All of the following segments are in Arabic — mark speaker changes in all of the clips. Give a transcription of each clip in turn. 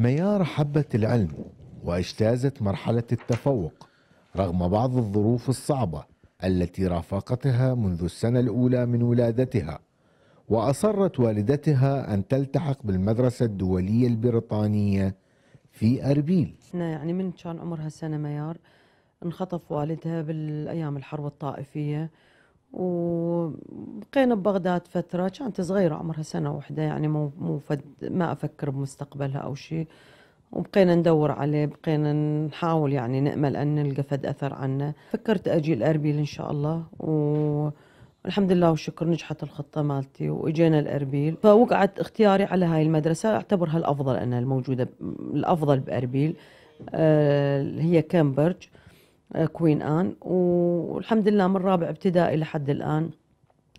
Speaker 1: ميار حبت العلم واجتازت مرحلة التفوق رغم بعض الظروف الصعبة التي رافقتها منذ السنة الأولى من ولادتها وأصرت والدتها أن تلتحق بالمدرسة الدولية البريطانية في أربيل
Speaker 2: يعني من كان عمرها سنة ميار انخطف والدها بالأيام الحرب الطائفية وبقينا ببغداد فترة كانت صغيرة عمرها سنة واحدة يعني مو مو فد ما أفكر بمستقبلها أو شيء وبقينا ندور عليه بقينا نحاول يعني نأمل أن نلقى فد أثر عنه فكرت أجي الأربيل إن شاء الله و الحمد لله والشكر نجحت الخطة مالتي وإجينا الأربيل فوقعت اختياري على هاي المدرسة أعتبرها الأفضل أنا الموجودة الأفضل بأربيل آه، هي كامبرج كوين آه، آن والحمد لله من رابع ابتدائي لحد الآن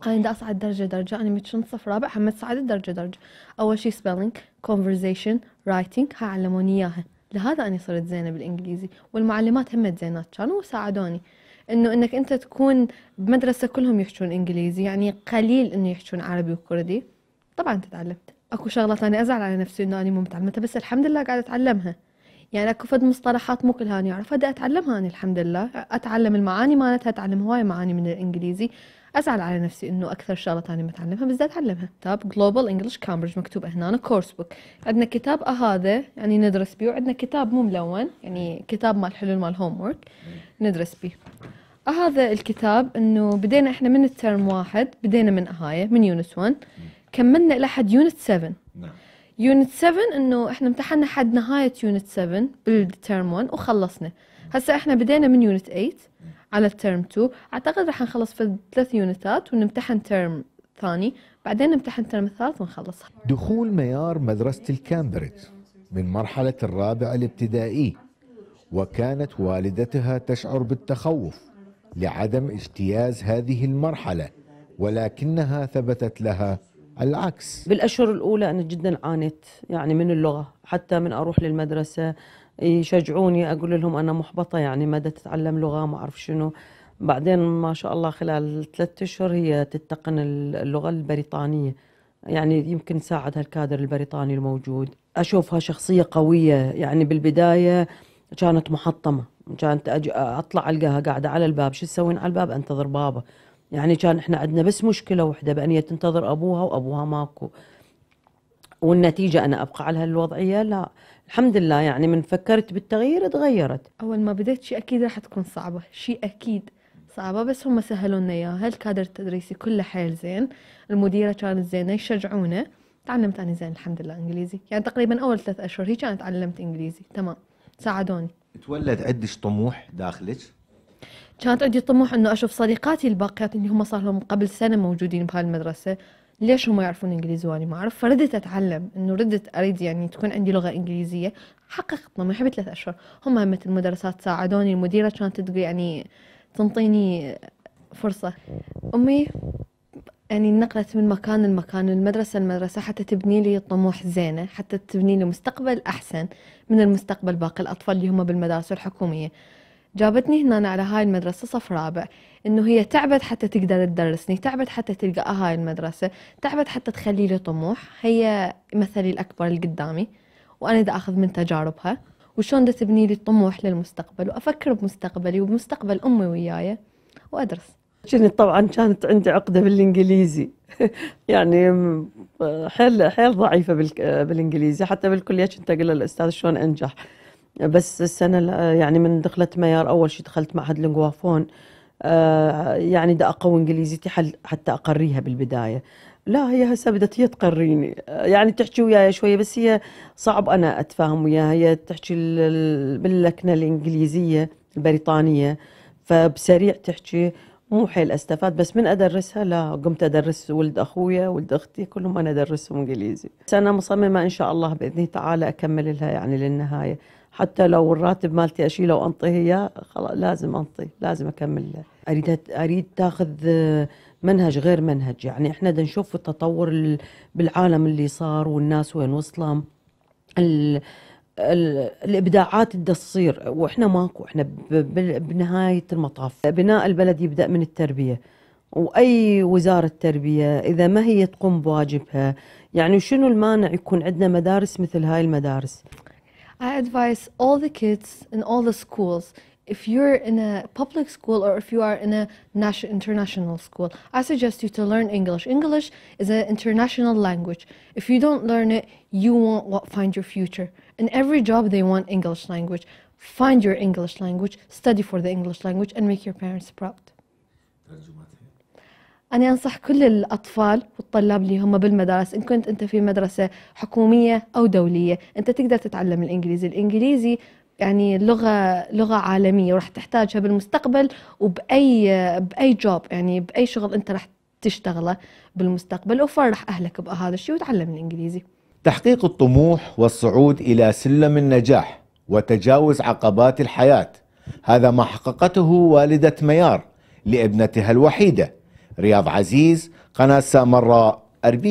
Speaker 2: أنا بدي أصعد درجة درجة
Speaker 3: أنا صف رابع هم صعدت درجة درجة أول شيء spelling conversation writing هاي علموني إياها لهذا أنا صرت زينة بالإنجليزي والمعلمات هم زينات كانوا وساعدوني انه انك انت تكون بمدرسه كلهم يحجون انجليزي يعني قليل انه يحجون عربي وكردي طبعا تتعلمت اكو شغلات انا ازعل على نفسي انه انا مو متعلمتها بس الحمد لله قاعده اتعلمها يعني اكو فد مصطلحات مو كلها نعرفها دا اتعلمها انا الحمد لله اتعلم المعاني مالتها اتعلم هواي معاني من الانجليزي ازعل على نفسي انه اكثر شغله ثانيه ما اتعلمها بس اتعلمها كتاب جلوبال انجلش كامبريدج مكتوب هنا كورس بوك عندنا كتاب آه هذا يعني ندرس بيه وعندنا كتاب مو ملون يعني كتاب مال حلول مال هوم وورك ندرس بيه آه هذا الكتاب انه بدينا احنا من الترم واحد بدينا من هاي من يونت 1 كملنا لحد يونت 7 نعم يونت 7 انه احنا امتحنا حد نهايه يونت 7 بالترم 1 وخلصنا هسه احنا بدينا من يونت 8 على الترم 2 اعتقد راح نخلص في ثلاث يونتات ونمتحن ترم ثاني بعدين نمتحن الترم الثالث ونخلصها
Speaker 1: دخول ميار مدرسه الكامبريدج من مرحله الرابع الابتدائي وكانت والدتها تشعر بالتخوف لعدم اجتياز هذه المرحله ولكنها ثبتت لها العكس
Speaker 2: بالاشهر الاولى انا جدا عانيت يعني من اللغه حتى من اروح للمدرسه يشجعوني اقول لهم انا محبطه يعني ما تتعلم لغه ما اعرف شنو بعدين ما شاء الله خلال ثلاثة اشهر هي تتقن اللغه البريطانيه يعني يمكن ساعدها الكادر البريطاني الموجود اشوفها شخصيه قويه يعني بالبدايه كانت محطمه كانت اطلع القاها قاعده على الباب شو تسوين على الباب انتظر بابا يعني كان احنا عندنا بس مشكله وحده بان هي تنتظر ابوها وابوها ماكو والنتيجه انا ابقى على هالوضعيه لا الحمد لله يعني من فكرت بالتغيير تغيرت
Speaker 3: اول ما بديت شيء اكيد راح تكون صعبه شيء اكيد صعبة بس هم سهلوا لنا إياها الكادر التدريسي كله حيل زين المديرة كانت زينة يشجعونا تعلمت أنا زين الحمد لله إنجليزي يعني تقريبا أول ثلاث أشهر هي كانت تعلمت إنجليزي تمام ساعدوني
Speaker 1: تولد عندك طموح داخلك
Speaker 3: كانت عندي طموح انه اشوف صديقاتي الباقيات اللي هم صار لهم قبل سنه موجودين بهاي المدرسه ليش هم يعرفون انجليزي وانا ما اعرف فردت اتعلم انه ردت اريد يعني تكون عندي لغه انجليزيه حققت طموحي بثلاث اشهر هم مثل المدرسات ساعدوني المديره كانت تقول يعني تنطيني فرصه امي يعني نقلت من مكان لمكان المدرسة المدرسة حتى تبني لي طموح زينة حتى تبني لي مستقبل أحسن من المستقبل باقي الأطفال اللي هم بالمدارس الحكومية جابتني هنا على هاي المدرسة صف رابع إنه هي تعبت حتى تقدر تدرسني تعبت حتى تلقى آه هاي المدرسة تعبت حتى تخلي لي طموح هي مثلي الأكبر اللي قدامي وأنا دا أخذ من تجاربها وشون دا تبني لي الطموح للمستقبل وأفكر بمستقبلي وبمستقبل أمي وياي وأدرس
Speaker 2: كنت طبعا كانت عندي عقده بالانجليزي يعني حيل حيل ضعيفه بالانجليزي حتى بالكليه كنت اقول للاستاذ شلون انجح بس السنة آه، يعني من دخلت ميار أول شيء دخلت معهد لنغوافون آه، يعني دا أقوي إنجليزيتي حتى أقريها بالبداية لا هي هسه بدت هي تقريني آه، يعني تحكي وياي شويه بس هي صعب انا اتفاهم وياها هي تحكي باللكنه الانجليزيه البريطانيه فبسريع تحكي مو حيل استفاد بس من ادرسها لا قمت ادرس ولد اخويا ولد اختي كلهم انا ادرسهم انجليزي بس انا مصممه ان شاء الله باذن تعالى اكمل لها يعني للنهايه حتى لو الراتب مالتي اشيله وانطيه اياه خلاص لازم انطي لازم اكمل اريد اريد تاخذ آه، منهج غير منهج يعني احنا بدنا نشوف التطور بالعالم اللي صار والناس وين ال... الابداعات اللي تصير واحنا ماكو احنا بنهايه المطاف بناء البلد يبدا من التربيه واي وزاره تربيه اذا ما هي تقوم بواجبها يعني شنو المانع يكون عندنا مدارس مثل هاي المدارس
Speaker 3: I advise all the kids in all the schools. If you're in a public school or if you are in a national international school, I suggest you to learn English. English is an international language. If you don't learn it, you won't find your future. In every job, they want English language. Find your English language, study for the English language, and make your parents proud. أنا أنصح كل الأطفال والطلاب اللي هم بالمدارس إن كنت أنت في مدرسة حكومية أو دولية أنت تقدر تتعلم الإنجليزي الإنجليزي يعني لغة لغة عالمية وراح تحتاجها بالمستقبل وبأي بأي جوب يعني بأي شغل أنت راح تشتغله بالمستقبل وفرح أهلك بهذا الشيء وتعلم الإنجليزي
Speaker 1: تحقيق الطموح والصعود إلى سلم النجاح وتجاوز عقبات الحياة هذا ما حققته والدة ميار لابنتها الوحيده رياض عزيز قناة سامراء أربيل